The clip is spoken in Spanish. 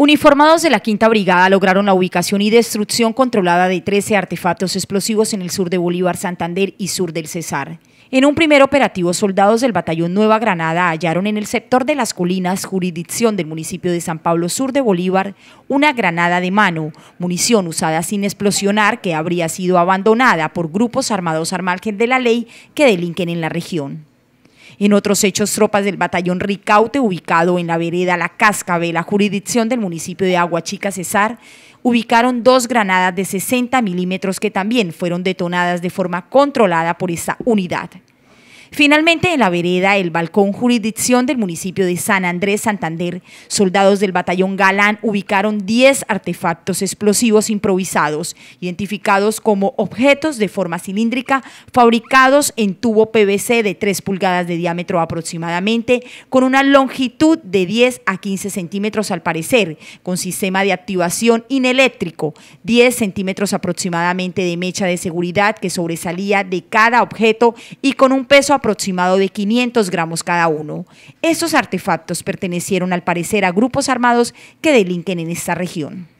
Uniformados de la Quinta Brigada lograron la ubicación y destrucción controlada de 13 artefactos explosivos en el sur de Bolívar, Santander y sur del Cesar. En un primer operativo, soldados del batallón Nueva Granada hallaron en el sector de las colinas, jurisdicción del municipio de San Pablo Sur de Bolívar, una granada de mano, munición usada sin explosionar que habría sido abandonada por grupos armados al margen de la ley que delinquen en la región. En otros hechos, tropas del batallón Ricaute, ubicado en la vereda La la jurisdicción del municipio de Aguachica, Cesar, ubicaron dos granadas de 60 milímetros que también fueron detonadas de forma controlada por esta unidad. Finalmente, en la vereda El Balcón, jurisdicción del municipio de San Andrés, Santander, soldados del batallón Galán ubicaron 10 artefactos explosivos improvisados, identificados como objetos de forma cilíndrica, fabricados en tubo PVC de 3 pulgadas de diámetro aproximadamente, con una longitud de 10 a 15 centímetros al parecer, con sistema de activación ineléctrico, 10 centímetros aproximadamente de mecha de seguridad que sobresalía de cada objeto y con un peso aproximado de 500 gramos cada uno. Estos artefactos pertenecieron al parecer a grupos armados que delinquen en esta región.